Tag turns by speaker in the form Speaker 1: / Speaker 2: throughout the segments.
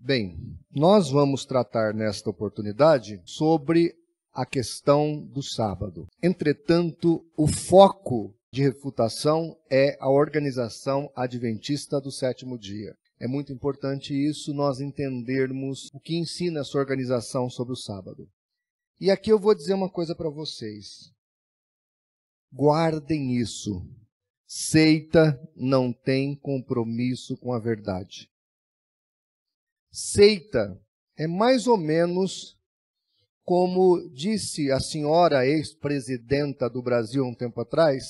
Speaker 1: Bem, nós vamos tratar nesta oportunidade sobre a questão do sábado. Entretanto, o foco de refutação é a Organização Adventista do Sétimo Dia. É muito importante isso nós entendermos o que ensina essa organização sobre o sábado. E aqui eu vou dizer uma coisa para vocês. Guardem isso. Seita não tem compromisso com a verdade seita é mais ou menos como disse a senhora ex-presidenta do Brasil um tempo atrás,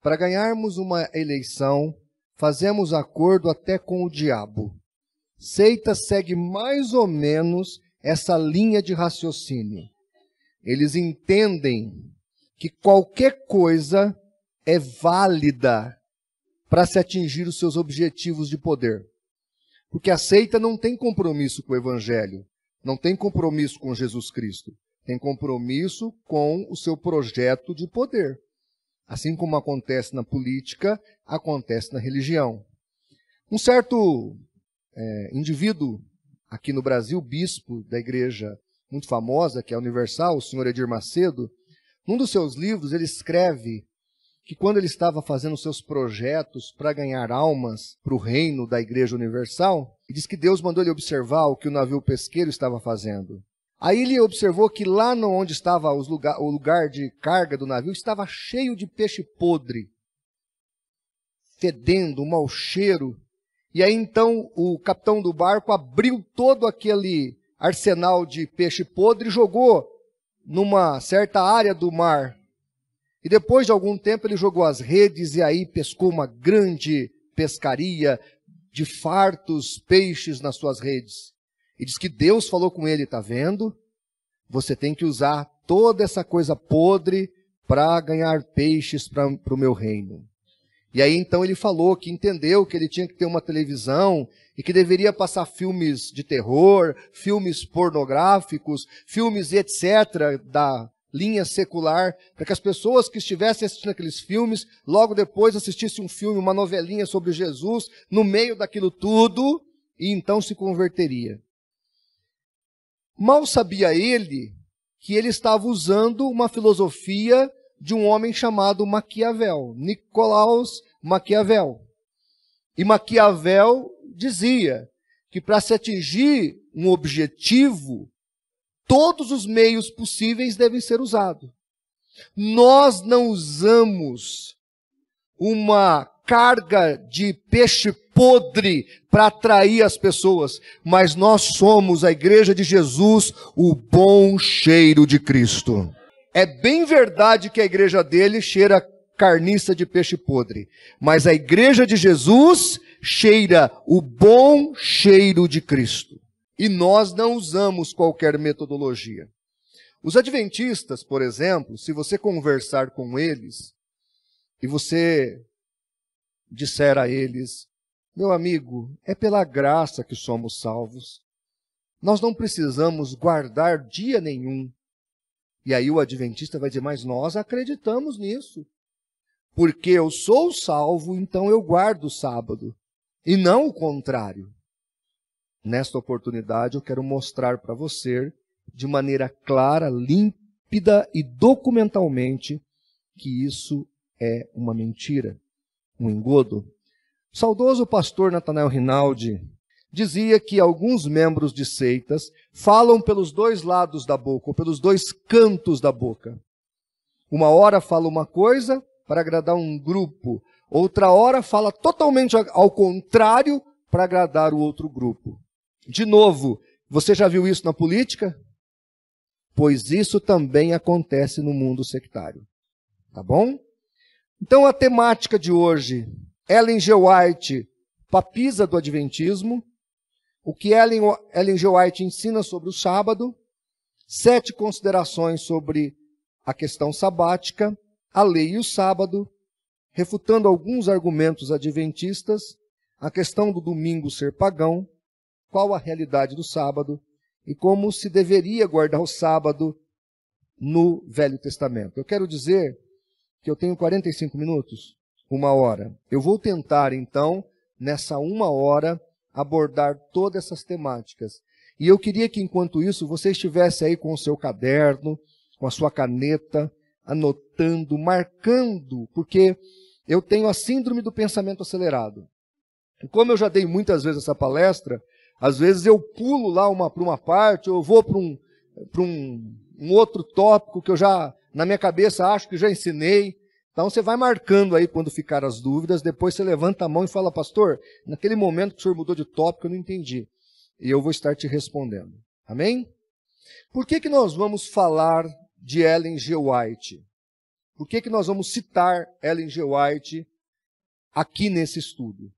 Speaker 1: para ganharmos uma eleição, fazemos acordo até com o diabo. Seita segue mais ou menos essa linha de raciocínio. Eles entendem que qualquer coisa é válida para se atingir os seus objetivos de poder. Porque a seita não tem compromisso com o Evangelho, não tem compromisso com Jesus Cristo, tem compromisso com o seu projeto de poder. Assim como acontece na política, acontece na religião. Um certo é, indivíduo aqui no Brasil, bispo da igreja muito famosa, que é a Universal, o senhor Edir Macedo, num dos seus livros ele escreve que quando ele estava fazendo seus projetos para ganhar almas para o reino da Igreja Universal, ele diz que Deus mandou ele observar o que o navio pesqueiro estava fazendo. Aí ele observou que lá onde estava lugar, o lugar de carga do navio estava cheio de peixe podre, fedendo, um mau cheiro. E aí então o capitão do barco abriu todo aquele arsenal de peixe podre e jogou numa certa área do mar e depois de algum tempo ele jogou as redes e aí pescou uma grande pescaria de fartos peixes nas suas redes. E diz que Deus falou com ele, tá vendo? Você tem que usar toda essa coisa podre para ganhar peixes para o meu reino. E aí então ele falou que entendeu que ele tinha que ter uma televisão e que deveria passar filmes de terror, filmes pornográficos, filmes etc. da linha secular, para que as pessoas que estivessem assistindo aqueles filmes, logo depois assistissem um filme, uma novelinha sobre Jesus, no meio daquilo tudo, e então se converteria. Mal sabia ele que ele estava usando uma filosofia de um homem chamado Maquiavel, Nicolaus Maquiavel. E Maquiavel dizia que para se atingir um objetivo, todos os meios possíveis devem ser usados. Nós não usamos uma carga de peixe podre para atrair as pessoas, mas nós somos a igreja de Jesus, o bom cheiro de Cristo. É bem verdade que a igreja dele cheira carniça de peixe podre, mas a igreja de Jesus cheira o bom cheiro de Cristo. E nós não usamos qualquer metodologia. Os adventistas, por exemplo, se você conversar com eles e você disser a eles: Meu amigo, é pela graça que somos salvos. Nós não precisamos guardar dia nenhum. E aí o adventista vai dizer: Mas nós acreditamos nisso. Porque eu sou salvo, então eu guardo o sábado. E não o contrário. Nesta oportunidade, eu quero mostrar para você, de maneira clara, límpida e documentalmente, que isso é uma mentira, um engodo. O saudoso pastor Natanael Rinaldi dizia que alguns membros de seitas falam pelos dois lados da boca, ou pelos dois cantos da boca. Uma hora fala uma coisa para agradar um grupo, outra hora fala totalmente ao contrário para agradar o outro grupo. De novo, você já viu isso na política? Pois isso também acontece no mundo sectário. Tá bom? Então a temática de hoje, Ellen G. White, papisa do adventismo, o que Ellen, Ellen G. White ensina sobre o sábado, sete considerações sobre a questão sabática, a lei e o sábado, refutando alguns argumentos adventistas, a questão do domingo ser pagão, qual a realidade do sábado e como se deveria guardar o sábado no Velho Testamento. Eu quero dizer que eu tenho 45 minutos, uma hora. Eu vou tentar, então, nessa uma hora, abordar todas essas temáticas. E eu queria que, enquanto isso, você estivesse aí com o seu caderno, com a sua caneta, anotando, marcando, porque eu tenho a síndrome do pensamento acelerado. E como eu já dei muitas vezes essa palestra, às vezes eu pulo lá uma para uma parte, eu vou para um, para um, um outro tópico que eu já, na minha cabeça, acho que já ensinei. Então você vai marcando aí quando ficar as dúvidas, depois você levanta a mão e fala, pastor, naquele momento que o senhor mudou de tópico, eu não entendi. E eu vou estar te respondendo. Amém? Por que, que nós vamos falar de Ellen G. White? Por que, que nós vamos citar Ellen G. White aqui nesse estudo?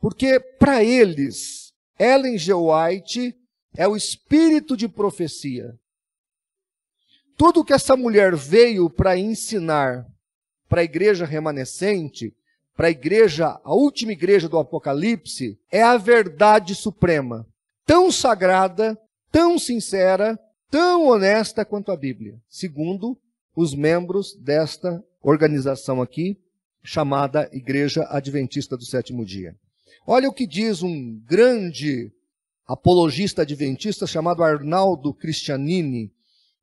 Speaker 1: Porque para eles, Ellen G. White é o espírito de profecia. Tudo que essa mulher veio para ensinar para a igreja remanescente, para a igreja, a última igreja do Apocalipse, é a verdade suprema, tão sagrada, tão sincera, tão honesta quanto a Bíblia, segundo os membros desta organização aqui, chamada Igreja Adventista do Sétimo Dia. Olha o que diz um grande apologista adventista chamado Arnaldo Cristianini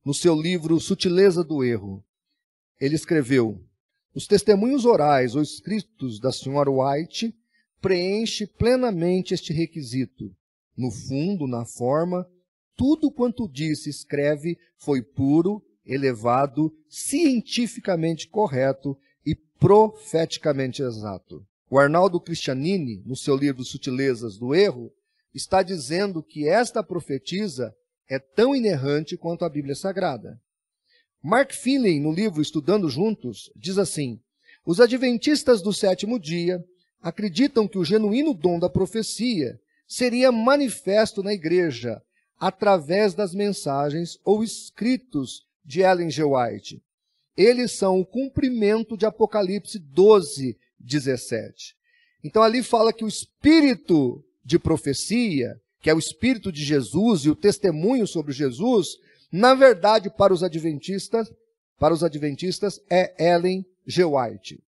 Speaker 1: no seu livro Sutileza do Erro. Ele escreveu: Os testemunhos orais ou escritos da senhora White preenche plenamente este requisito. No fundo, na forma, tudo quanto disse, escreve, foi puro, elevado, cientificamente correto e profeticamente exato. O Arnaldo Cristianini, no seu livro Sutilezas do Erro, está dizendo que esta profetisa é tão inerrante quanto a Bíblia Sagrada. Mark Finley, no livro Estudando Juntos, diz assim: Os adventistas do sétimo dia acreditam que o genuíno dom da profecia seria manifesto na igreja através das mensagens ou escritos de Ellen G. White. Eles são o cumprimento de Apocalipse 12, 17. Então ali fala que o espírito de profecia, que é o espírito de Jesus e o testemunho sobre Jesus, na verdade para os adventistas, para os adventistas é Ellen G. White.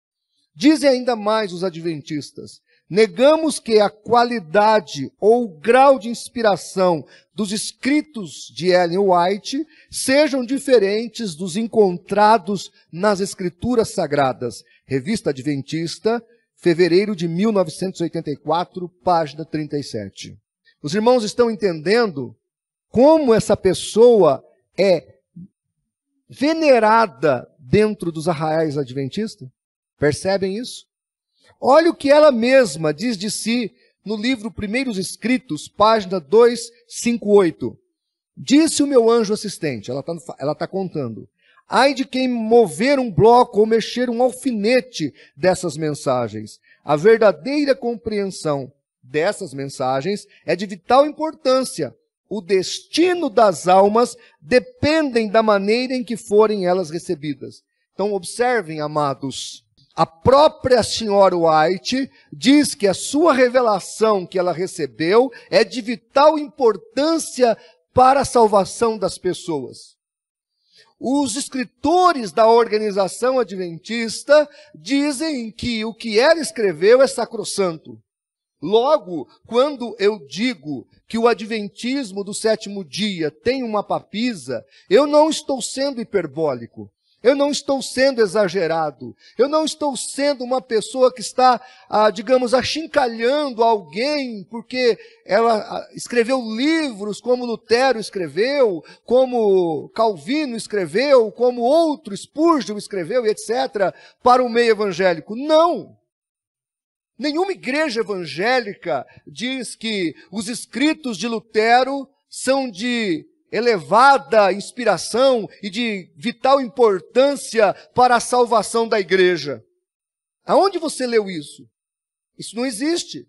Speaker 1: Dizem ainda mais os adventistas: negamos que a qualidade ou o grau de inspiração dos escritos de Ellen White sejam diferentes dos encontrados nas escrituras sagradas Revista Adventista, fevereiro de 1984, página 37. Os irmãos estão entendendo como essa pessoa é venerada dentro dos arraiais adventistas? Percebem isso? Olha o que ela mesma diz de si no livro Primeiros Escritos, página 258. Disse o meu anjo assistente, ela está tá contando, Ai de quem mover um bloco ou mexer um alfinete dessas mensagens. A verdadeira compreensão dessas mensagens é de vital importância. O destino das almas dependem da maneira em que forem elas recebidas. Então observem, amados, a própria senhora White diz que a sua revelação que ela recebeu é de vital importância para a salvação das pessoas os escritores da organização adventista dizem que o que ela escreveu é sacrossanto. Logo, quando eu digo que o Adventismo do sétimo dia tem uma papisa, eu não estou sendo hiperbólico. Eu não estou sendo exagerado. Eu não estou sendo uma pessoa que está, ah, digamos, achincalhando alguém porque ela ah, escreveu livros como Lutero escreveu, como Calvino escreveu, como outro Spurgeon escreveu, etc., para o meio evangélico. Não! Nenhuma igreja evangélica diz que os escritos de Lutero são de elevada inspiração e de vital importância para a salvação da igreja. Aonde você leu isso? Isso não existe.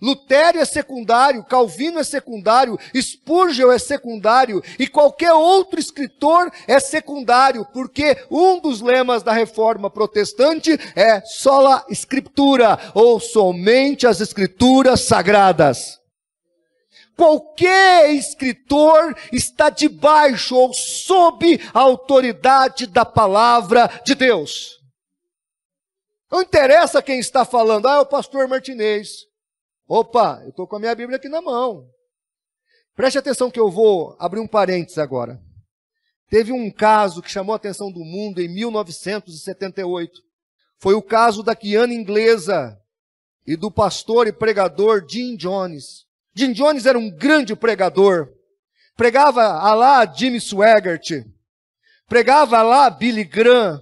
Speaker 1: Lutério é secundário, Calvino é secundário, Spurgeon é secundário e qualquer outro escritor é secundário, porque um dos lemas da reforma protestante é sola escritura ou somente as escrituras sagradas. Qualquer escritor está debaixo ou sob a autoridade da palavra de Deus. Não interessa quem está falando, ah, é o pastor Martinez. Opa, eu estou com a minha Bíblia aqui na mão. Preste atenção que eu vou abrir um parênteses agora. Teve um caso que chamou a atenção do mundo em 1978. Foi o caso da Kiana inglesa e do pastor e pregador Jim Jones. Jim Jones era um grande pregador. Pregava a lá Jimmy Swaggart. Pregava a lá Billy Graham.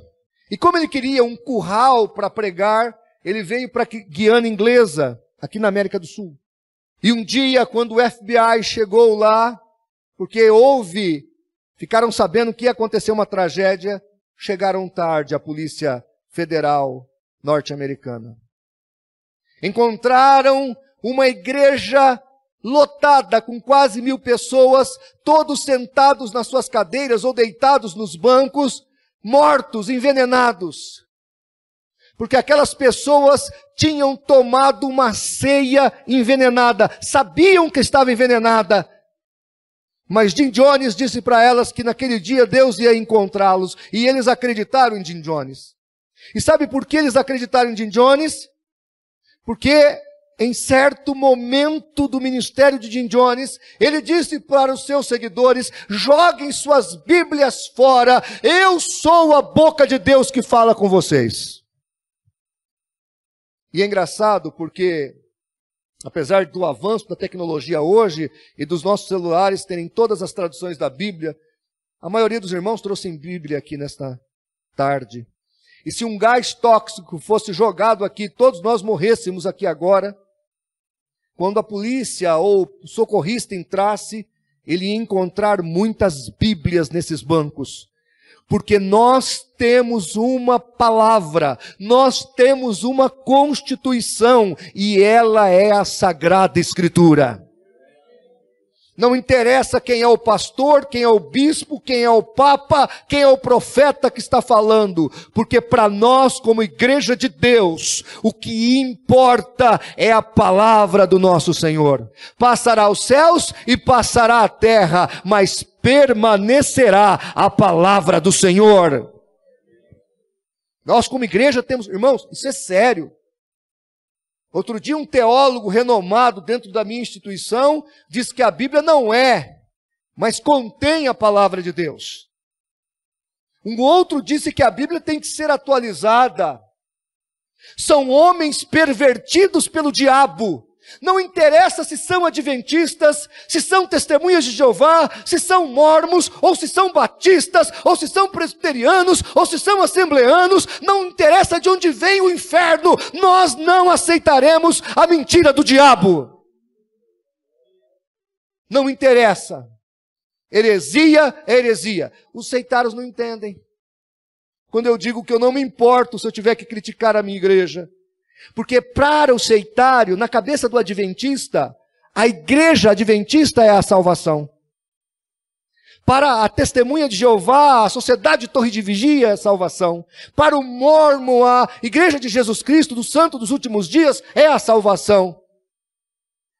Speaker 1: E como ele queria um curral para pregar, ele veio para Guiana Inglesa, aqui na América do Sul. E um dia, quando o FBI chegou lá, porque houve, ficaram sabendo que ia acontecer uma tragédia, chegaram tarde a Polícia Federal norte-americana. Encontraram uma igreja lotada com quase mil pessoas, todos sentados nas suas cadeiras ou deitados nos bancos, mortos, envenenados. Porque aquelas pessoas tinham tomado uma ceia envenenada, sabiam que estava envenenada. Mas Jim Jones disse para elas que naquele dia Deus ia encontrá-los, e eles acreditaram em Jim Jones. E sabe por que eles acreditaram em Jim Jones? Porque em certo momento do ministério de Jim Jones, ele disse para os seus seguidores: joguem suas Bíblias fora, eu sou a boca de Deus que fala com vocês. E é engraçado porque, apesar do avanço da tecnologia hoje e dos nossos celulares terem todas as traduções da Bíblia, a maioria dos irmãos trouxem Bíblia aqui nesta tarde. E se um gás tóxico fosse jogado aqui, todos nós morrêssemos aqui agora, quando a polícia ou o socorrista entrasse, ele ia encontrar muitas Bíblias nesses bancos. Porque nós temos uma palavra, nós temos uma constituição e ela é a Sagrada Escritura. Não interessa quem é o pastor, quem é o bispo, quem é o papa, quem é o profeta que está falando, porque para nós, como igreja de Deus, o que importa é a palavra do nosso Senhor. Passará os céus e passará a terra, mas permanecerá a palavra do Senhor. Nós, como igreja, temos, irmãos, isso é sério. Outro dia, um teólogo renomado dentro da minha instituição disse que a Bíblia não é, mas contém a palavra de Deus. Um outro disse que a Bíblia tem que ser atualizada. São homens pervertidos pelo diabo não interessa se são adventistas, se são testemunhas de Jeová, se são mormos, ou se são batistas, ou se são presbiterianos, ou se são assembleanos, não interessa de onde vem o inferno, nós não aceitaremos a mentira do diabo. Não interessa. Heresia é heresia. Os seitários não entendem. Quando eu digo que eu não me importo se eu tiver que criticar a minha igreja, porque para o seitário, na cabeça do adventista, a igreja adventista é a salvação. Para a testemunha de Jeová, a sociedade Torre de Vigia é a salvação. Para o mormo, a igreja de Jesus Cristo, do santo dos últimos dias, é a salvação.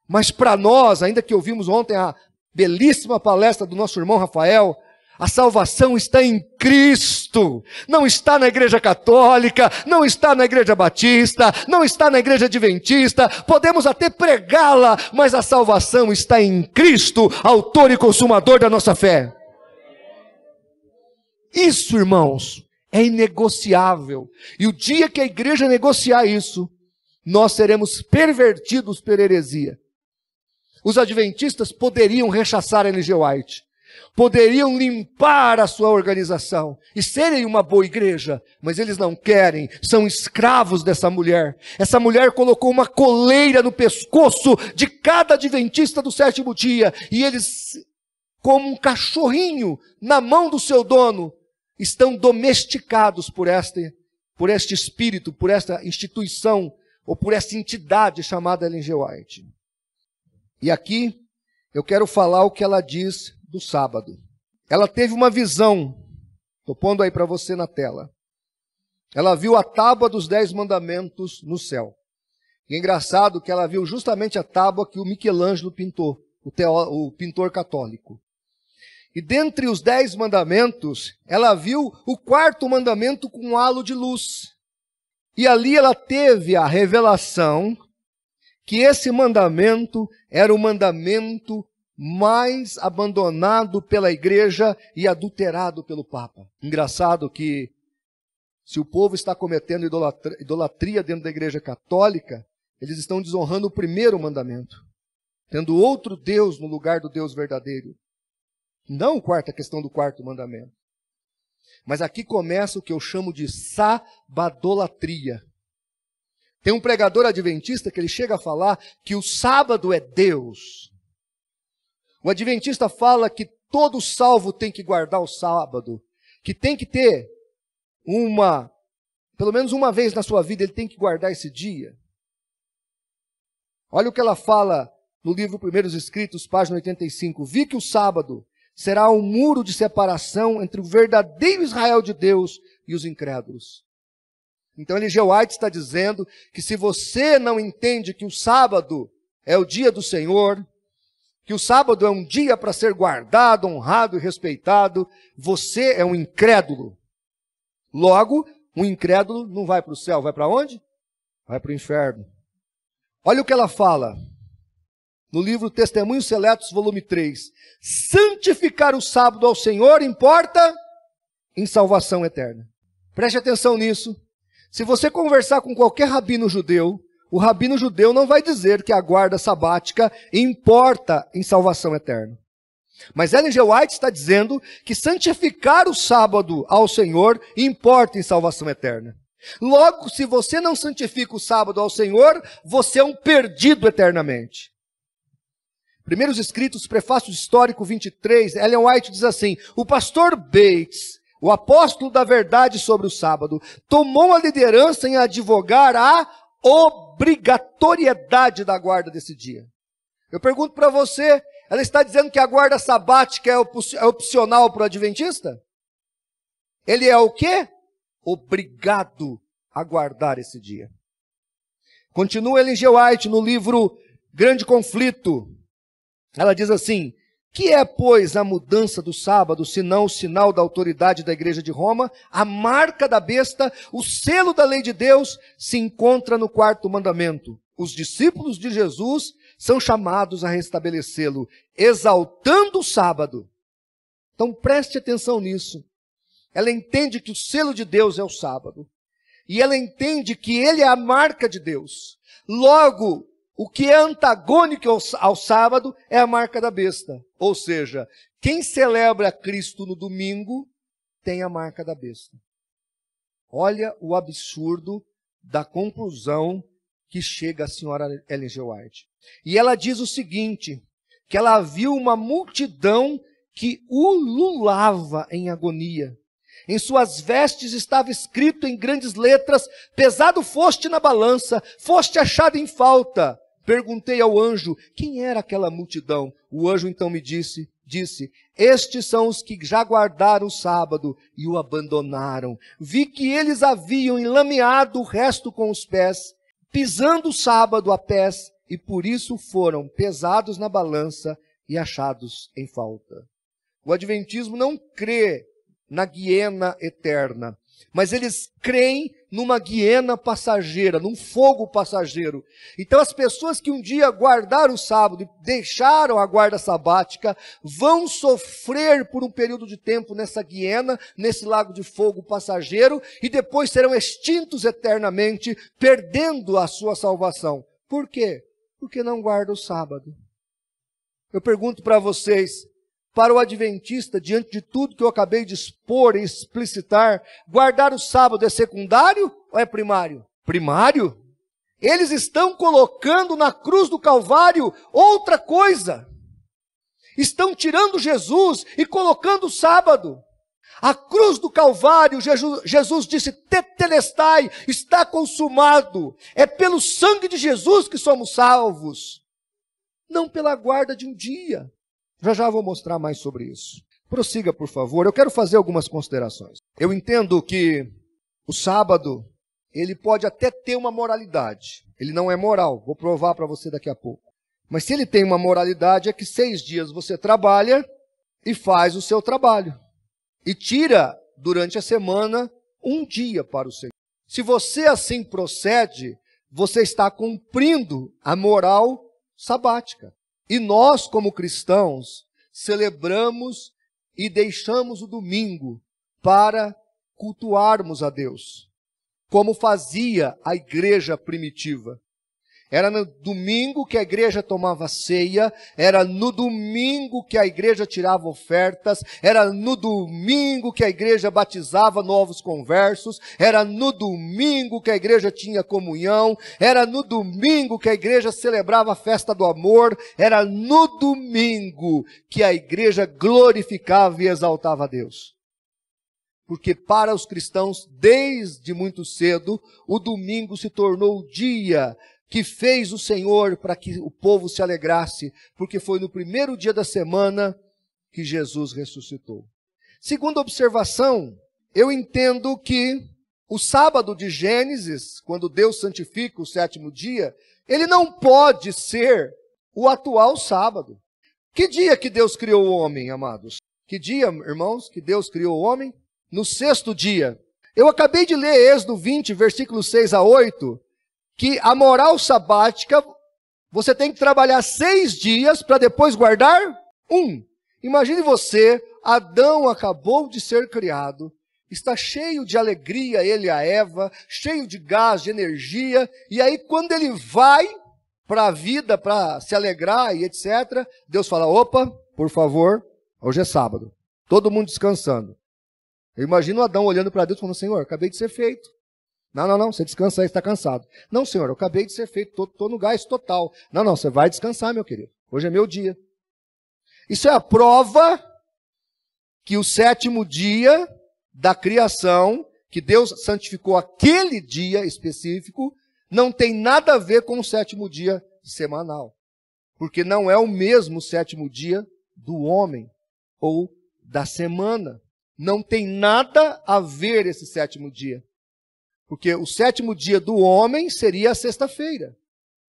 Speaker 1: Mas para nós, ainda que ouvimos ontem a belíssima palestra do nosso irmão Rafael, a salvação está em Cristo, não está na Igreja Católica, não está na Igreja Batista, não está na Igreja Adventista, podemos até pregá-la, mas a salvação está em Cristo, Autor e Consumador da nossa fé. Isso, irmãos, é inegociável, e o dia que a igreja negociar isso, nós seremos pervertidos pela heresia. Os adventistas poderiam rechaçar N.G. White, poderiam limpar a sua organização e serem uma boa igreja, mas eles não querem, são escravos dessa mulher. Essa mulher colocou uma coleira no pescoço de cada adventista do sétimo dia e eles, como um cachorrinho na mão do seu dono, estão domesticados por este, por este espírito, por esta instituição ou por essa entidade chamada Ellen G. White. E aqui eu quero falar o que ela diz do sábado. Ela teve uma visão, estou pondo aí para você na tela. Ela viu a tábua dos Dez Mandamentos no céu. E é engraçado que ela viu justamente a tábua que o Michelangelo pintou, o, teó, o pintor católico. E dentre os Dez Mandamentos, ela viu o quarto mandamento com um halo de luz. E ali ela teve a revelação que esse mandamento era o mandamento mais abandonado pela igreja e adulterado pelo Papa. Engraçado que, se o povo está cometendo idolatria dentro da igreja católica, eles estão desonrando o primeiro mandamento, tendo outro Deus no lugar do Deus verdadeiro. Não quarta questão do quarto mandamento. Mas aqui começa o que eu chamo de sabadolatria. Tem um pregador adventista que ele chega a falar que o sábado é Deus, o adventista fala que todo salvo tem que guardar o sábado, que tem que ter uma, pelo menos uma vez na sua vida, ele tem que guardar esse dia. Olha o que ela fala no livro Primeiros Escritos, página 85. Vi que o sábado será um muro de separação entre o verdadeiro Israel de Deus e os incrédulos. Então, L.G. White está dizendo que se você não entende que o sábado é o dia do Senhor, que o sábado é um dia para ser guardado, honrado e respeitado, você é um incrédulo. Logo, um incrédulo não vai para o céu, vai para onde? Vai para o inferno. Olha o que ela fala no livro Testemunhos Seletos, volume 3. Santificar o sábado ao Senhor importa em salvação eterna. Preste atenção nisso. Se você conversar com qualquer rabino judeu, o rabino judeu não vai dizer que a guarda sabática importa em salvação eterna. Mas Ellen G. White está dizendo que santificar o sábado ao Senhor importa em salvação eterna. Logo, se você não santifica o sábado ao Senhor, você é um perdido eternamente. Primeiros escritos, prefácio histórico 23, Ellen White diz assim: O pastor Bates, o apóstolo da verdade sobre o sábado, tomou a liderança em advogar a obediência obrigatoriedade da guarda desse dia. Eu pergunto para você, ela está dizendo que a guarda sabática é, op é opcional para o adventista? Ele é o quê? Obrigado a guardar esse dia. Continua Ellen G. White no livro Grande Conflito. Ela diz assim: que é, pois, a mudança do sábado, senão o sinal da autoridade da Igreja de Roma, a marca da besta, o selo da lei de Deus, se encontra no quarto mandamento. Os discípulos de Jesus são chamados a restabelecê-lo, exaltando o sábado. Então preste atenção nisso. Ela entende que o selo de Deus é o sábado. E ela entende que ele é a marca de Deus. Logo, o que é antagônico ao, sábado é a marca da besta. Ou seja, quem celebra Cristo no domingo tem a marca da besta. Olha o absurdo da conclusão que chega a senhora Ellen G. White. E ela diz o seguinte, que ela viu uma multidão que ululava em agonia. Em suas vestes estava escrito em grandes letras: Pesado foste na balança, foste achado em falta. Perguntei ao anjo quem era aquela multidão. O anjo então me disse: disse: Estes são os que já guardaram o sábado e o abandonaram. Vi que eles haviam enlameado o resto com os pés, pisando o sábado a pés, e por isso foram pesados na balança e achados em falta. O Adventismo não crê na guiena eterna, mas eles creem numa guiena passageira, num fogo passageiro. Então, as pessoas que um dia guardaram o sábado e deixaram a guarda sabática vão sofrer por um período de tempo nessa guiena, nesse lago de fogo passageiro, e depois serão extintos eternamente, perdendo a sua salvação. Por quê? Porque não guarda o sábado. Eu pergunto para vocês: para o adventista, diante de tudo que eu acabei de expor e explicitar, guardar o sábado é secundário ou é primário? Primário? Eles estão colocando na cruz do Calvário outra coisa. Estão tirando Jesus e colocando o sábado. A cruz do Calvário, Jesus, Jesus disse: Tetelestai, está consumado. É pelo sangue de Jesus que somos salvos, não pela guarda de um dia. Já já vou mostrar mais sobre isso. Prossiga, por favor. Eu quero fazer algumas considerações. Eu entendo que o sábado ele pode até ter uma moralidade. Ele não é moral. Vou provar para você daqui a pouco. Mas se ele tem uma moralidade, é que seis dias você trabalha e faz o seu trabalho. E tira durante a semana um dia para o Senhor. Se você assim procede, você está cumprindo a moral sabática. E nós, como cristãos, celebramos e deixamos o domingo para cultuarmos a Deus, como fazia a igreja primitiva. Era no domingo que a igreja tomava ceia, era no domingo que a igreja tirava ofertas, era no domingo que a igreja batizava novos conversos, era no domingo que a igreja tinha comunhão, era no domingo que a igreja celebrava a festa do amor, era no domingo que a igreja glorificava e exaltava a Deus. Porque para os cristãos, desde muito cedo, o domingo se tornou o dia que fez o Senhor para que o povo se alegrasse, porque foi no primeiro dia da semana que Jesus ressuscitou. Segunda observação, eu entendo que o sábado de Gênesis, quando Deus santifica o sétimo dia, ele não pode ser o atual sábado. Que dia que Deus criou o homem, amados? Que dia, irmãos, que Deus criou o homem? No sexto dia. Eu acabei de ler Êxodo 20, versículos 6 a 8, que a moral sabática você tem que trabalhar seis dias para depois guardar um. Imagine você, Adão acabou de ser criado, está cheio de alegria ele e a Eva, cheio de gás, de energia, e aí quando ele vai para a vida, para se alegrar e etc, Deus fala: opa, por favor, hoje é sábado, todo mundo descansando. Eu imagino Adão olhando para Deus e falando: Senhor, acabei de ser feito, não, não, não, você descansa aí, está cansado. Não, senhor, eu acabei de ser feito, estou tô, no gás total. Não, não, você vai descansar, meu querido. Hoje é meu dia. Isso é a prova que o sétimo dia da criação, que Deus santificou aquele dia específico, não tem nada a ver com o sétimo dia semanal. Porque não é o mesmo sétimo dia do homem ou da semana. Não tem nada a ver esse sétimo dia. Porque o sétimo dia do homem seria a sexta-feira.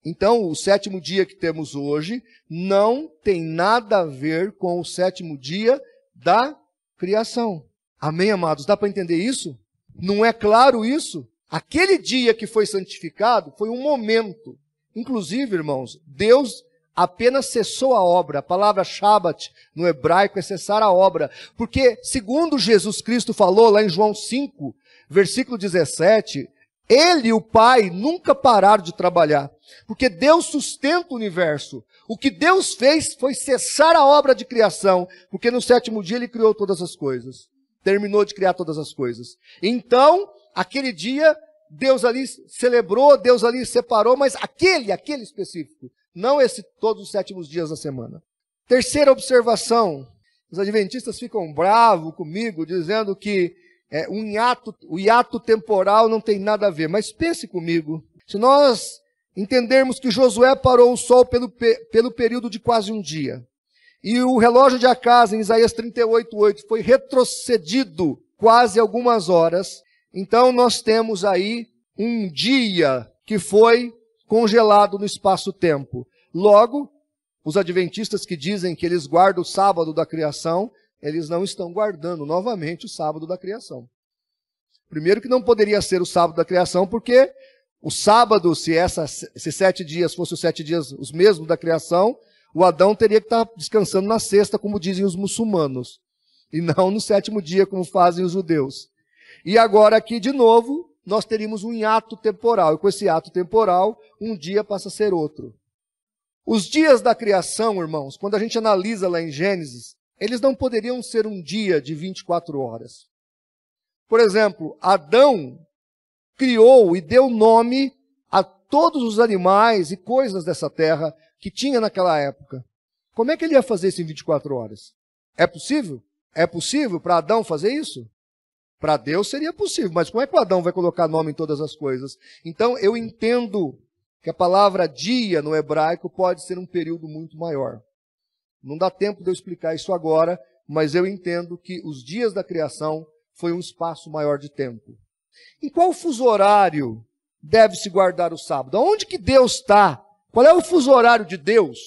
Speaker 1: Então, o sétimo dia que temos hoje não tem nada a ver com o sétimo dia da criação. Amém, amados? Dá para entender isso? Não é claro isso? Aquele dia que foi santificado foi um momento. Inclusive, irmãos, Deus apenas cessou a obra. A palavra Shabat no hebraico é cessar a obra. Porque, segundo Jesus Cristo falou lá em João 5, versículo 17, ele, o Pai, nunca parar de trabalhar, porque Deus sustenta o universo. O que Deus fez foi cessar a obra de criação, porque no sétimo dia ele criou todas as coisas, terminou de criar todas as coisas. Então, aquele dia, Deus ali celebrou, Deus ali separou, mas aquele, aquele específico, não esse todos os sétimos dias da semana. Terceira observação: os adventistas ficam bravos comigo, dizendo que é, um hiato, o hiato temporal não tem nada a ver, mas pense comigo. Se nós entendermos que Josué parou o sol pelo, pelo período de quase um dia, e o relógio de Acasa, em Isaías 38,8, foi retrocedido quase algumas horas, então nós temos aí um dia que foi congelado no espaço-tempo. Logo, os adventistas que dizem que eles guardam o sábado da criação eles não estão guardando novamente o sábado da criação. Primeiro, que não poderia ser o sábado da criação, porque o sábado, se esses sete dias fossem os sete dias os mesmos da criação, o Adão teria que estar descansando na sexta, como dizem os muçulmanos, e não no sétimo dia, como fazem os judeus. E agora, aqui de novo, nós teríamos um hiato temporal, e com esse hiato temporal, um dia passa a ser outro. Os dias da criação, irmãos, quando a gente analisa lá em Gênesis, eles não poderiam ser um dia de 24 horas. Por exemplo, Adão criou e deu nome a todos os animais e coisas dessa terra que tinha naquela época. Como é que ele ia fazer isso em 24 horas? É possível? É possível para Adão fazer isso? Para Deus seria possível, mas como é que o Adão vai colocar nome em todas as coisas? Então eu entendo que a palavra dia no hebraico pode ser um período muito maior. Não dá tempo de eu explicar isso agora, mas eu entendo que os dias da criação foi um espaço maior de tempo. Em qual fuso horário deve se guardar o sábado? Onde que Deus está? Qual é o fuso horário de Deus?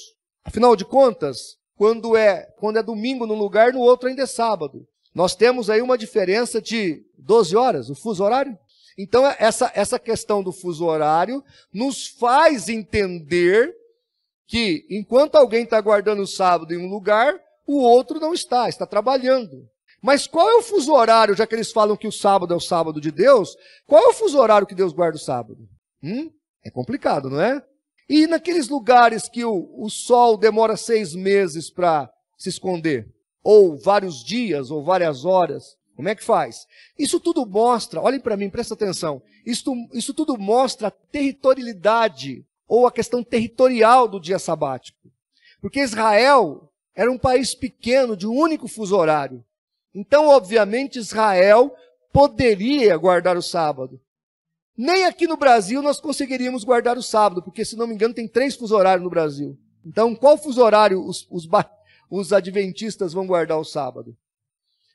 Speaker 1: Afinal de contas, quando é, quando é domingo num lugar, no outro ainda é sábado. Nós temos aí uma diferença de 12 horas, o fuso horário. Então, é, essa, essa questão do fuso horário nos faz entender que enquanto alguém está guardando o sábado em um lugar, o outro não está, está trabalhando. Mas qual é o fuso horário, já que eles falam que o sábado é o sábado de Deus? Qual é o fuso horário que Deus guarda o sábado? Hum? É complicado, não é? E naqueles lugares que o, o sol demora seis meses para se esconder, ou vários dias, ou várias horas, como é que faz? Isso tudo mostra, olhem para mim, presta atenção, isso, isso tudo mostra a territorialidade ou a questão territorial do dia sabático. Porque Israel era um país pequeno, de um único fuso horário. Então, obviamente, Israel poderia guardar o sábado. Nem aqui no Brasil nós conseguiríamos guardar o sábado, porque, se não me engano, tem três fuso horários no Brasil. Então, qual fuso horário os, os, os adventistas vão guardar o sábado?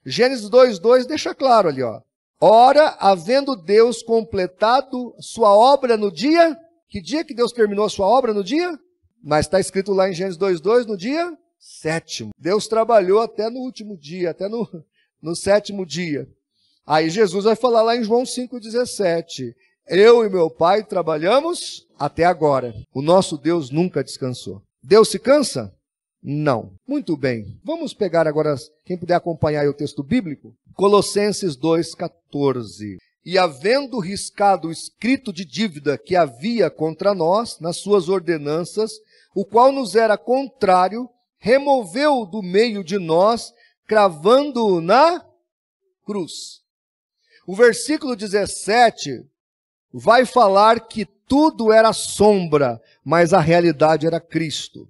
Speaker 1: Gênesis 2,2 deixa claro ali, ó. Ora, havendo Deus completado sua obra no dia que dia que Deus terminou a sua obra? No dia? Mas está escrito lá em Gênesis 2,2, no dia sétimo. Deus trabalhou até no último dia, até no, no sétimo dia. Aí Jesus vai falar lá em João 5,17: Eu e meu Pai trabalhamos até agora. O nosso Deus nunca descansou. Deus se cansa? Não. Muito bem. Vamos pegar agora, quem puder acompanhar o texto bíblico, Colossenses 2,14. E havendo riscado o escrito de dívida que havia contra nós, nas suas ordenanças, o qual nos era contrário, removeu do meio de nós, cravando-o na cruz. O versículo 17 vai falar que tudo era sombra, mas a realidade era Cristo.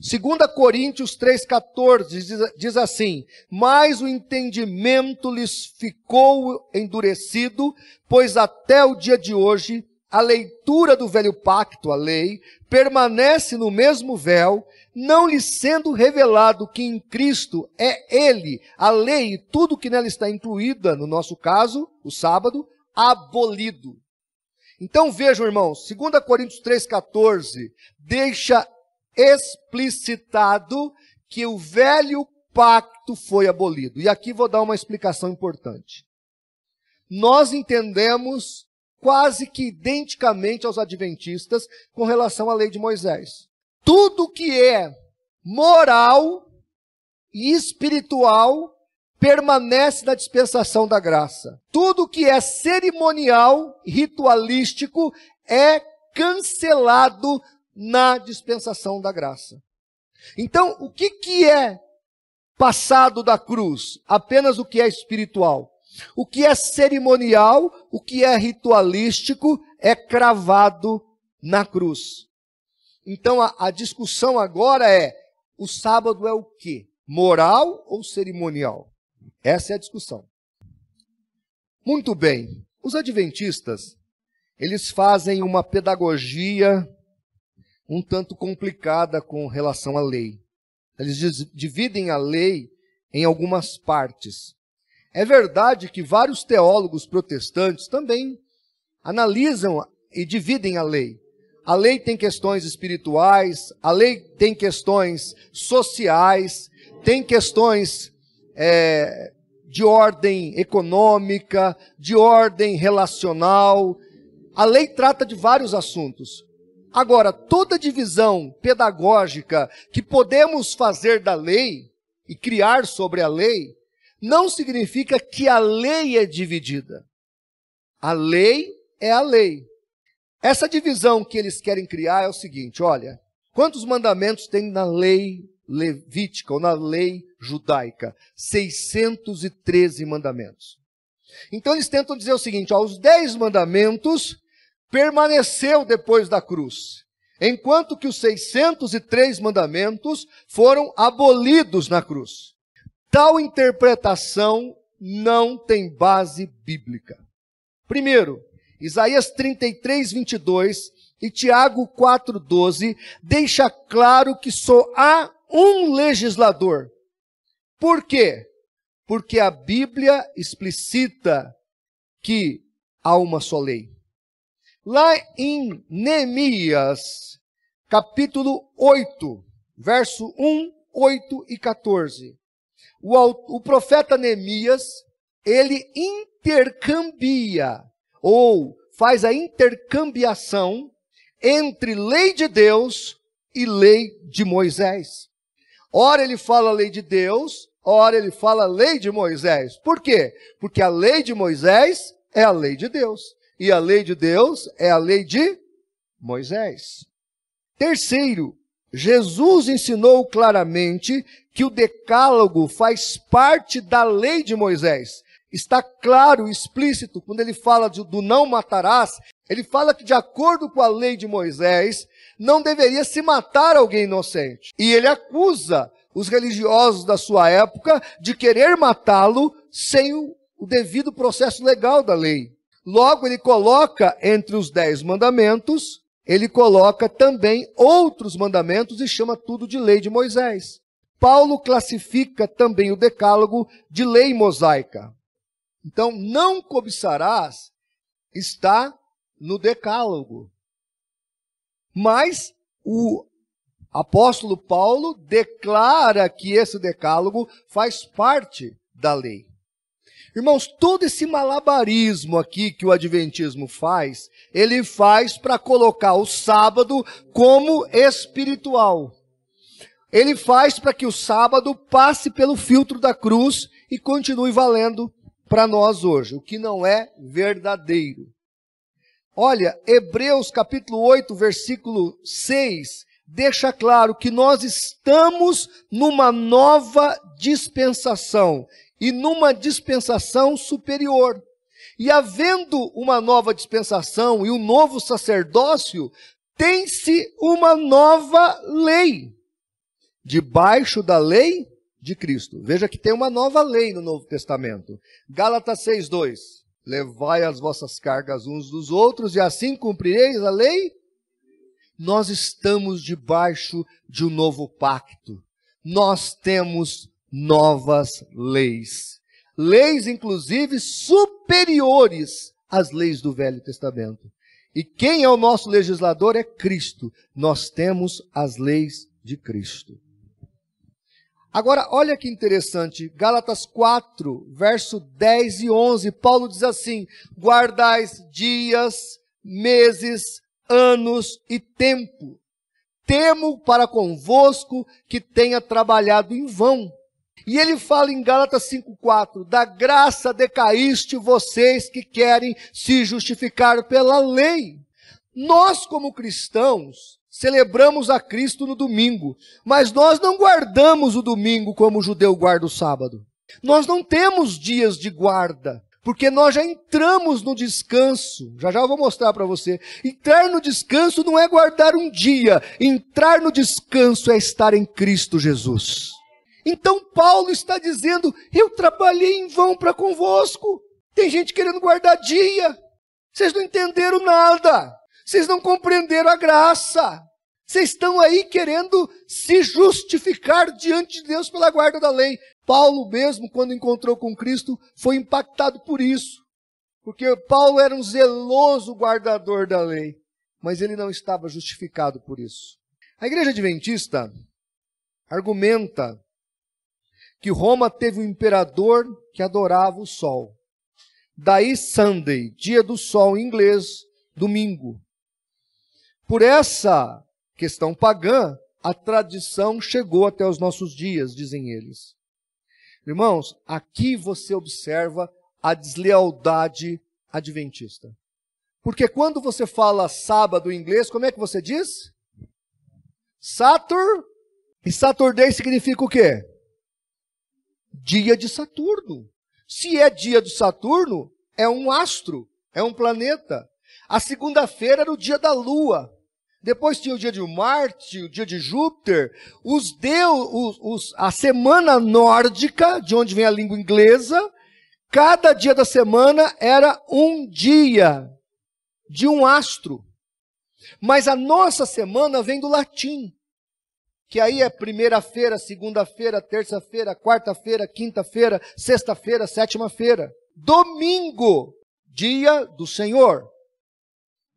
Speaker 1: 2 Coríntios 3,14 diz, diz assim: Mas o entendimento lhes ficou endurecido, pois até o dia de hoje a leitura do velho pacto, a lei, permanece no mesmo véu, não lhe sendo revelado que em Cristo é Ele, a lei e tudo que nela está incluída, no nosso caso, o sábado, abolido. Então vejam, irmãos, 2 Coríntios 3,14 deixa explicitado que o velho pacto foi abolido. E aqui vou dar uma explicação importante. Nós entendemos quase que identicamente aos adventistas com relação à lei de Moisés. Tudo que é moral e espiritual permanece na dispensação da graça. Tudo que é cerimonial, ritualístico, é cancelado na dispensação da graça. Então, o que, que é passado da cruz? Apenas o que é espiritual. O que é cerimonial, o que é ritualístico, é cravado na cruz. Então a, a, discussão agora é: o sábado é o que? Moral ou cerimonial? Essa é a discussão. Muito bem. Os adventistas, eles fazem uma pedagogia um tanto complicada com relação à lei. Eles dividem a lei em algumas partes. É verdade que vários teólogos protestantes também analisam e dividem a lei. A lei tem questões espirituais, a lei tem questões sociais, tem questões é, de ordem econômica, de ordem relacional. A lei trata de vários assuntos. Agora, toda divisão pedagógica que podemos fazer da lei e criar sobre a lei, não significa que a lei é dividida. A lei é a lei. Essa divisão que eles querem criar é o seguinte: olha, quantos mandamentos tem na lei levítica ou na lei judaica? 613 mandamentos. Então eles tentam dizer o seguinte: ó, os 10 mandamentos permaneceu depois da cruz, enquanto que os 603 mandamentos foram abolidos na cruz. Tal interpretação não tem base bíblica. Primeiro, Isaías 33, 22 e Tiago 12 deixa claro que só há um legislador. Por quê? Porque a Bíblia explicita que há uma só lei. Lá em Neemias, capítulo 8, verso 1, 8 e 14. O, o profeta Neemias, ele intercambia, ou faz a intercambiação entre lei de Deus e lei de Moisés. Ora ele fala a lei de Deus, ora ele fala a lei de Moisés. Por quê? Porque a lei de Moisés é a lei de Deus. E a lei de Deus é a lei de Moisés. Terceiro, Jesus ensinou claramente que o decálogo faz parte da lei de Moisés. Está claro, explícito, quando ele fala de, do não matarás, ele fala que, de acordo com a lei de Moisés, não deveria se matar alguém inocente. E ele acusa os religiosos da sua época de querer matá-lo sem o, o devido processo legal da lei. Logo, ele coloca entre os dez mandamentos, ele coloca também outros mandamentos e chama tudo de lei de Moisés. Paulo classifica também o decálogo de lei mosaica. Então, não cobiçarás está no decálogo. Mas o apóstolo Paulo declara que esse decálogo faz parte da lei. Irmãos, todo esse malabarismo aqui que o Adventismo faz, ele faz para colocar o sábado como espiritual. Ele faz para que o sábado passe pelo filtro da cruz e continue valendo para nós hoje, o que não é verdadeiro. Olha, Hebreus capítulo 8, versículo 6, deixa claro que nós estamos numa nova dispensação e numa dispensação superior. E havendo uma nova dispensação e um novo sacerdócio, tem-se uma nova lei, debaixo da lei de Cristo. Veja que tem uma nova lei no Novo Testamento. Gálatas 6:2. Levai as vossas cargas uns dos outros e assim cumprireis a lei nós estamos debaixo de um novo pacto. Nós temos novas leis. Leis, inclusive, superiores às leis do Velho Testamento. E quem é o nosso legislador é Cristo. Nós temos as leis de Cristo. Agora, olha que interessante, Gálatas 4, verso 10 e 11, Paulo diz assim: guardais dias, meses, anos e tempo. Temo para convosco que tenha trabalhado em vão. E ele fala em Gálatas 5,4: Da graça decaíste vocês que querem se justificar pela lei. Nós, como cristãos, celebramos a Cristo no domingo, mas nós não guardamos o domingo como o judeu guarda o sábado. Nós não temos dias de guarda. Porque nós já entramos no descanso. Já já eu vou mostrar para você. Entrar no descanso não é guardar um dia. Entrar no descanso é estar em Cristo Jesus. Então Paulo está dizendo: Eu trabalhei em vão para convosco. Tem gente querendo guardar dia. Vocês não entenderam nada. Vocês não compreenderam a graça. Vocês estão aí querendo se justificar diante de Deus pela guarda da lei. Paulo mesmo, quando encontrou com Cristo, foi impactado por isso. Porque Paulo era um zeloso guardador da lei, mas ele não estava justificado por isso. A igreja adventista argumenta que Roma teve um imperador que adorava o sol. Daí Sunday, dia do sol em inglês, domingo. Por essa questão pagã, a tradição chegou até os nossos dias, dizem eles. Irmãos, aqui você observa a deslealdade adventista. Porque quando você fala sábado em inglês, como é que você diz? Satur. E Saturday significa o quê? Dia de Saturno. Se é dia de Saturno, é um astro, é um planeta. A segunda-feira era o dia da lua. Depois tinha o dia de Marte, o dia de Júpiter. Os deus, os, os, a semana nórdica, de onde vem a língua inglesa, cada dia da semana era um dia de um astro. Mas a nossa semana vem do latim, que aí é primeira-feira, segunda-feira, terça-feira, quarta-feira, quinta-feira, sexta-feira, sétima-feira. Domingo, dia do Senhor.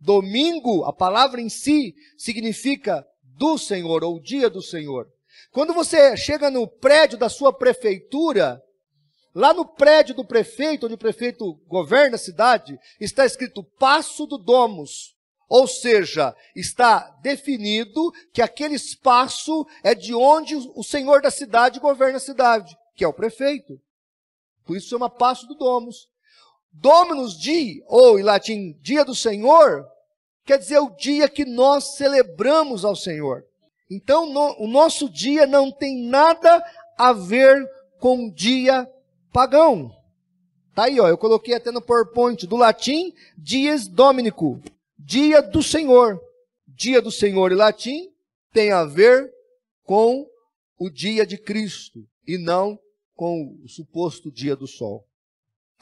Speaker 1: Domingo, a palavra em si, significa do Senhor ou dia do Senhor. Quando você chega no prédio da sua prefeitura, lá no prédio do prefeito, onde o prefeito governa a cidade, está escrito Passo do Domus. Ou seja, está definido que aquele espaço é de onde o senhor da cidade governa a cidade, que é o prefeito. Por isso chama Passo do Domus. Dominus di ou em latim, dia do Senhor, quer dizer o dia que nós celebramos ao Senhor. Então, no, o nosso dia não tem nada a ver com o dia pagão. Tá aí, ó, eu coloquei até no PowerPoint, do latim, dies dominico, dia do Senhor. Dia do Senhor em latim tem a ver com o dia de Cristo e não com o suposto dia do sol.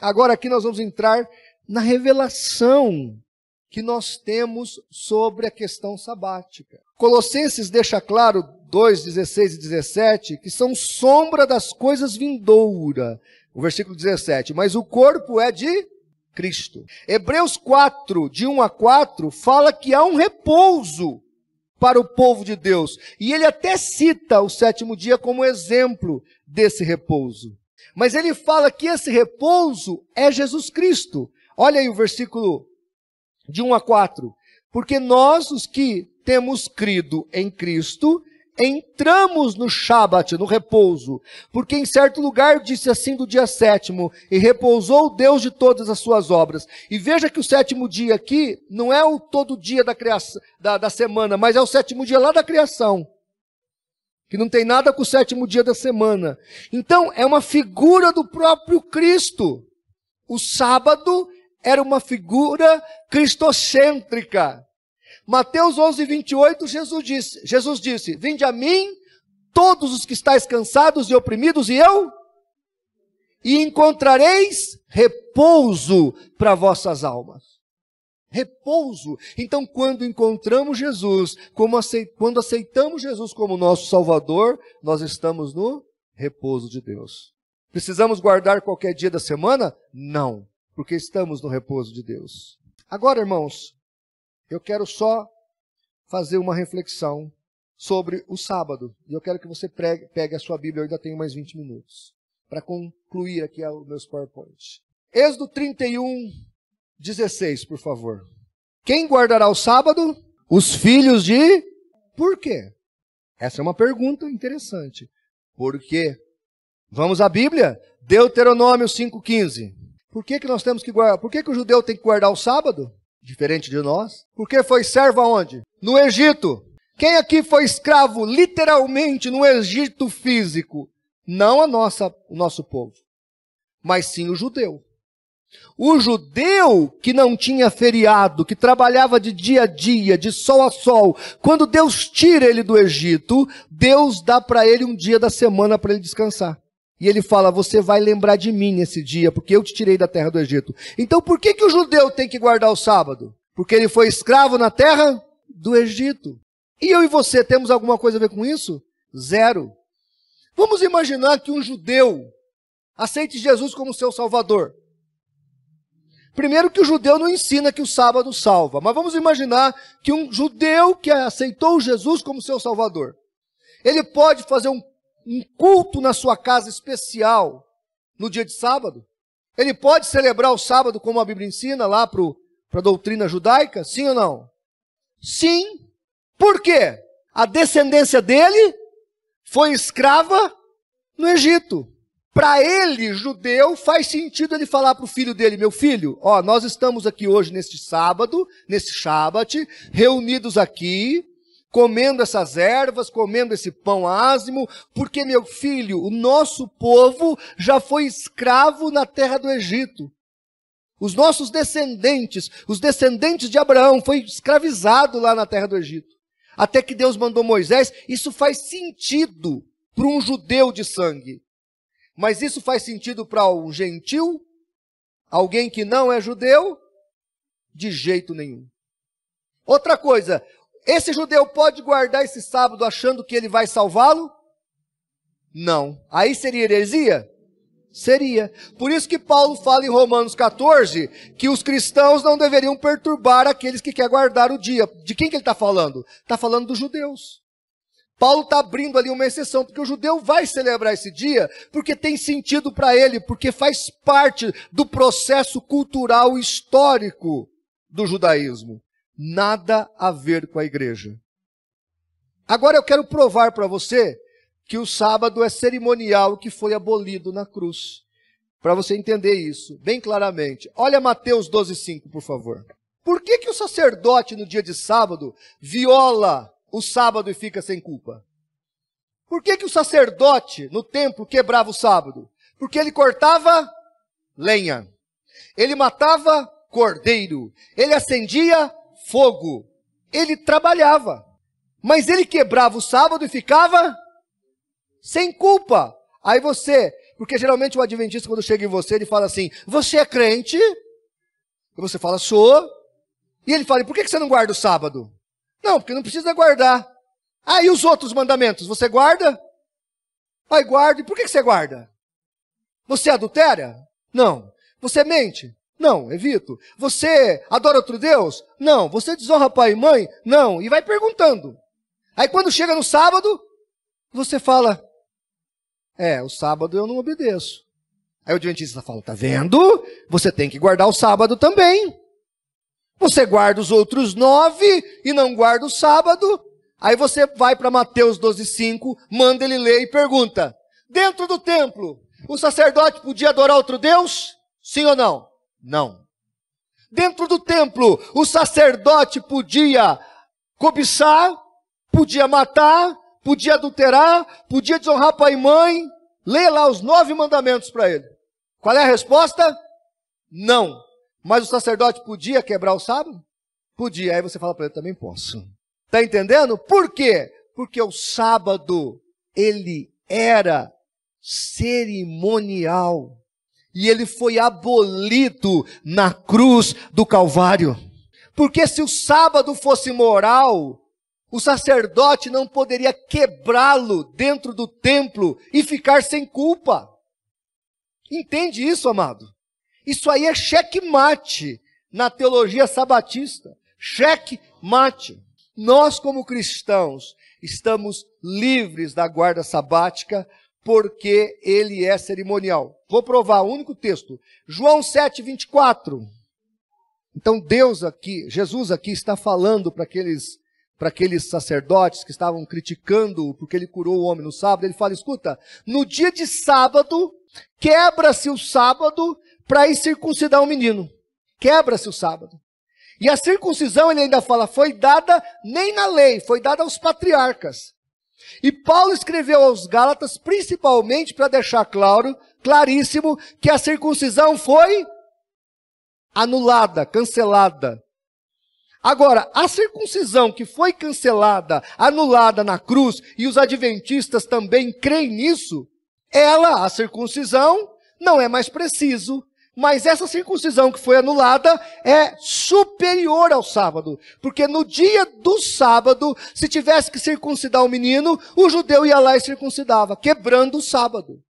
Speaker 1: Agora aqui nós vamos entrar na revelação que nós temos sobre a questão sabática. Colossenses deixa claro 2, 16 e 17 que são sombra das coisas vindoura. O versículo 17, mas o corpo é de Cristo. Hebreus 4, de 1 a 4, fala que há um repouso para o povo de Deus. E ele até cita o sétimo dia como exemplo desse repouso. Mas ele fala que esse repouso é Jesus Cristo. Olha aí o versículo de 1 a 4. Porque nós, os que temos crido em Cristo, entramos no Shabat, no repouso, porque em certo lugar disse assim do dia sétimo, e repousou Deus de todas as suas obras. E veja que o sétimo dia aqui não é o todo dia da criação, da, da semana, mas é o sétimo dia lá da criação que não tem nada com o sétimo dia da semana. Então, é uma figura do próprio Cristo. O sábado era uma figura cristocêntrica. Mateus 11, 28, Jesus disse, Jesus disse, Vinde a mim, todos os que estáis cansados e oprimidos, e eu? E encontrareis repouso para vossas almas repouso. Então, quando encontramos Jesus, aceit quando aceitamos Jesus como nosso Salvador, nós estamos no repouso de Deus. Precisamos guardar qualquer dia da semana? Não, porque estamos no repouso de Deus. Agora, irmãos, eu quero só fazer uma reflexão sobre o sábado. E eu quero que você pregue, pegue a sua Bíblia, eu ainda tenho mais 20 minutos, para concluir aqui o meu PowerPoint. Êxodo 31, 16, por favor. Quem guardará o sábado? Os filhos de. Por quê? Essa é uma pergunta interessante. Por quê? Vamos à Bíblia? Deuteronômio 5,15. Por que, que nós temos que guardar? Por que, que o judeu tem que guardar o sábado? Diferente de nós? Porque foi servo aonde? No Egito. Quem aqui foi escravo literalmente no Egito físico? Não a nossa, o nosso povo, mas sim o judeu. O judeu que não tinha feriado, que trabalhava de dia a dia, de sol a sol, quando Deus tira ele do Egito, Deus dá para ele um dia da semana para ele descansar. E ele fala: Você vai lembrar de mim esse dia, porque eu te tirei da terra do Egito. Então por que, que o judeu tem que guardar o sábado? Porque ele foi escravo na terra do Egito. E eu e você temos alguma coisa a ver com isso? Zero. Vamos imaginar que um judeu aceite Jesus como seu salvador. Primeiro que o judeu não ensina que o sábado salva, mas vamos imaginar que um judeu que aceitou Jesus como seu salvador, ele pode fazer um, um culto na sua casa especial no dia de sábado? Ele pode celebrar o sábado como a Bíblia ensina lá para a doutrina judaica? Sim ou não? Sim. Por quê? A descendência dele foi escrava no Egito. Para ele, judeu, faz sentido ele falar para o filho dele: meu filho, ó, nós estamos aqui hoje neste sábado, nesse Shabat, reunidos aqui, comendo essas ervas, comendo esse pão ázimo, porque, meu filho, o nosso povo já foi escravo na terra do Egito. Os nossos descendentes, os descendentes de Abraão, foi escravizado lá na terra do Egito. Até que Deus mandou Moisés, isso faz sentido para um judeu de sangue. Mas isso faz sentido para um gentil, alguém que não é judeu? De jeito nenhum. Outra coisa, esse judeu pode guardar esse sábado achando que ele vai salvá-lo? Não. Aí seria heresia? Seria. Por isso que Paulo fala em Romanos 14 que os cristãos não deveriam perturbar aqueles que querem guardar o dia. De quem que ele está falando? Está falando dos judeus. Paulo está abrindo ali uma exceção, porque o judeu vai celebrar esse dia, porque tem sentido para ele, porque faz parte do processo cultural histórico do judaísmo. Nada a ver com a igreja. Agora eu quero provar para você que o sábado é cerimonial que foi abolido na cruz. Para você entender isso bem claramente. Olha Mateus 12,5, por favor. Por que, que o sacerdote no dia de sábado viola o sábado e fica sem culpa? Por que, que o sacerdote no templo quebrava o sábado? Porque ele cortava lenha, ele matava cordeiro, ele acendia fogo, ele trabalhava. Mas ele quebrava o sábado e ficava sem culpa. Aí você, porque geralmente o adventista, quando chega em você, ele fala assim: Você é crente? E você fala, sou. E ele fala: Por que você não guarda o sábado? Não, porque não precisa guardar. Aí os outros mandamentos, você guarda? Pai, guarda. E por que você guarda? Você adultera? Não. Você mente? Não, evito. Você adora outro Deus? Não. Você desonra pai e mãe? Não. E vai perguntando. Aí quando chega no sábado, você fala: É, o sábado eu não obedeço. Aí o adventista fala: Tá vendo? Você tem que guardar o sábado também. Você guarda os outros nove e não guarda o sábado. Aí você vai para Mateus 12,5, manda ele ler e pergunta: Dentro do templo, o sacerdote podia adorar outro Deus? Sim ou não? Não. Dentro do templo, o sacerdote podia cobiçar, podia matar, podia adulterar, podia desonrar pai e mãe. Leia lá os nove mandamentos para ele. Qual é a resposta? Não. Mas o sacerdote podia quebrar o sábado? Podia. Aí você fala para ele, também posso. Está entendendo? Por quê? Porque o sábado, ele era cerimonial. E ele foi abolido na cruz do Calvário. Porque se o sábado fosse moral, o sacerdote não poderia quebrá-lo dentro do templo e ficar sem culpa. Entende isso, amado? Isso aí é xeque mate na teologia sabatista. xeque mate Nós, como cristãos, estamos livres da guarda sabática porque ele é cerimonial. Vou provar o único texto. João 7, 24. Então, Deus aqui, Jesus aqui está falando para aqueles para aqueles sacerdotes que estavam criticando porque ele curou o homem no sábado, ele fala: escuta, no dia de sábado, quebra-se o sábado para ir circuncidar o menino. Quebra-se o sábado. E a circuncisão, ele ainda fala, foi dada nem na lei, foi dada aos patriarcas. E Paulo escreveu aos Gálatas, principalmente para deixar claro, claríssimo, que a circuncisão foi anulada, cancelada. Agora, a circuncisão que foi cancelada, anulada na cruz, e os adventistas também creem nisso, ela, a circuncisão, não é mais preciso mas essa circuncisão que foi anulada é superior ao sábado. Porque no dia do sábado, se tivesse que circuncidar o um menino, o judeu ia lá e circuncidava, quebrando o sábado.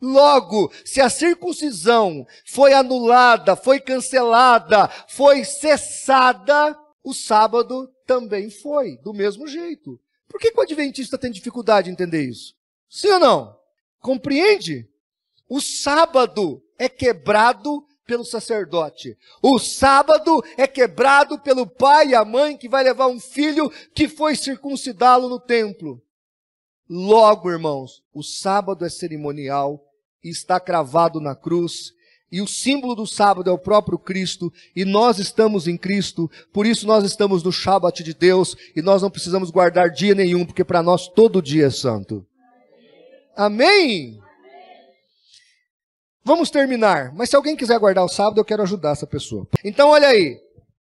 Speaker 1: Logo, se a circuncisão foi anulada, foi cancelada, foi cessada, o sábado também foi, do mesmo jeito. Por que, que o adventista tem dificuldade em entender isso? Sim ou não? Compreende? O sábado é quebrado pelo sacerdote. O sábado é quebrado pelo pai e a mãe que vai levar um filho que foi circuncidá-lo no templo. Logo, irmãos, o sábado é cerimonial e está cravado na cruz. E o símbolo do sábado é o próprio Cristo, e nós estamos em Cristo, por isso nós estamos no Shabat de Deus, e nós não precisamos guardar dia nenhum, porque para nós todo dia é santo. Amém? Vamos terminar, mas se alguém quiser guardar o sábado, eu quero ajudar essa pessoa. Então, olha aí.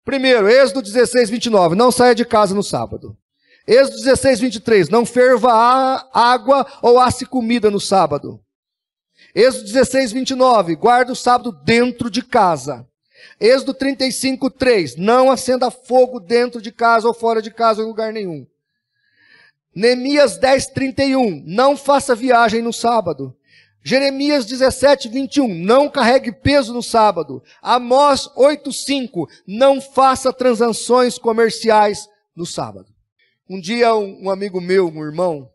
Speaker 1: Primeiro, Êxodo 16, 29. Não saia de casa no sábado. Êxodo 16, 23. Não ferva água ou asse comida no sábado. Êxodo 16, 29. Guarda o sábado dentro de casa. Êxodo 35, 3. Não acenda fogo dentro de casa ou fora de casa ou em lugar nenhum. Neemias 10, 31. Não faça viagem no sábado. Jeremias 17, 21, não carregue peso no sábado. Amós 8, 5, não faça transações comerciais no sábado. Um dia um, amigo meu, um irmão,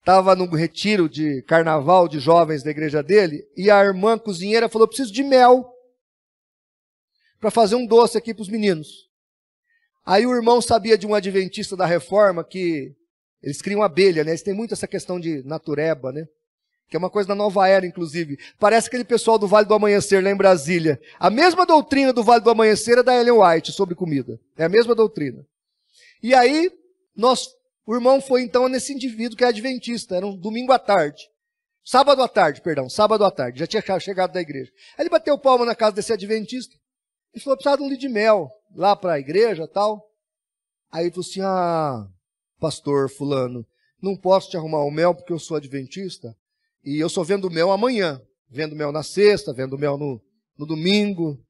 Speaker 1: estava num retiro de carnaval de jovens da igreja dele, e a irmã cozinheira falou, preciso de mel para fazer um doce aqui para os meninos. Aí o irmão sabia de um adventista da reforma que eles criam abelha, né? Eles têm muito essa questão de natureba, né? que é uma coisa da nova era, inclusive. Parece aquele pessoal do Vale do Amanhecer, lá em Brasília. A mesma doutrina do Vale do Amanhecer é da Ellen White, sobre comida. É a mesma doutrina. E aí, nós, o irmão foi então nesse indivíduo que é adventista, era um domingo à tarde. Sábado à tarde, perdão, sábado à tarde, já tinha chegado da igreja. Aí ele bateu palma na casa desse adventista e falou: precisava de um litro de mel lá para a igreja tal. Aí ele falou assim: ah, pastor Fulano, não posso te arrumar o mel porque eu sou adventista? E eu só vendo mel amanhã. Vendo mel na sexta, vendo mel no, no domingo.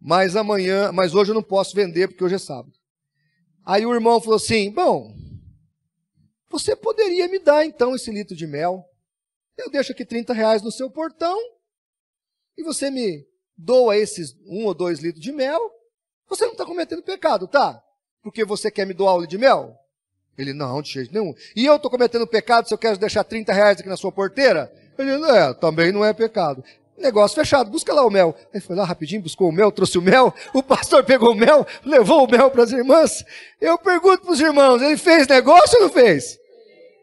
Speaker 1: Mas amanhã, mas hoje eu não posso vender porque hoje é sábado. Aí o irmão falou assim: Bom, você poderia me dar então esse litro de mel? Eu deixo aqui 30 reais no seu portão e você me doa esses um ou dois litros de mel. Você não está cometendo pecado, tá? Porque você quer me doar o litro de mel? Ele, não, de jeito nenhum. E eu estou cometendo pecado se eu quero deixar 30 reais aqui na sua porteira? Ele, é, também não é pecado. Negócio fechado, busca lá o mel. Aí foi lá rapidinho, buscou o mel, trouxe o mel. O pastor pegou o mel, levou o mel para as irmãs. Eu pergunto para os irmãos, ele fez negócio ou não fez?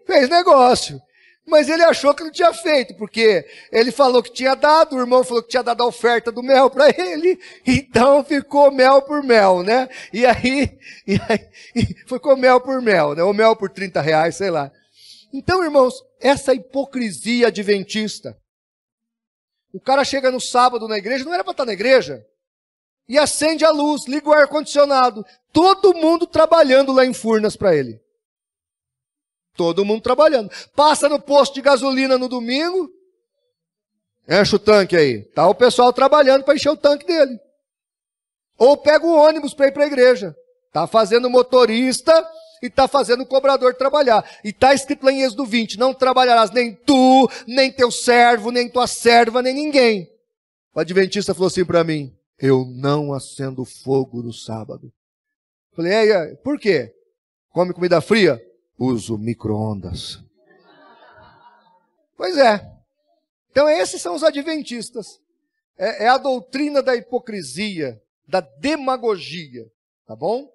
Speaker 1: Fez negócio. Mas ele achou que não tinha feito, porque ele falou que tinha dado, o irmão falou que tinha dado a oferta do mel para ele, então ficou mel por mel, né? E aí, e aí ficou mel por mel, né? Ou mel por 30 reais, sei lá. Então, irmãos, essa hipocrisia adventista. O cara chega no sábado na igreja, não era para estar na igreja, e acende a luz, liga o ar-condicionado, todo mundo trabalhando lá em Furnas para ele. Todo mundo trabalhando. Passa no posto de gasolina no domingo, enche o tanque aí. Tá o pessoal trabalhando para encher o tanque dele. Ou pega o ônibus para ir para a igreja. Tá fazendo motorista e tá fazendo o cobrador trabalhar. E tá escrito lá em Êxodo 20: não trabalharás nem tu, nem teu servo, nem tua serva, nem ninguém. O adventista falou assim para mim: eu não acendo fogo no sábado. Falei, por quê? Come comida fria? uso micro-ondas. Pois é. Então, esses são os adventistas. É, é a doutrina da hipocrisia, da demagogia. Tá bom?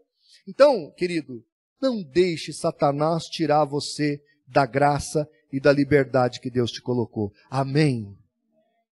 Speaker 1: Então, querido, não deixe Satanás tirar você da graça e da liberdade que Deus te colocou. Amém.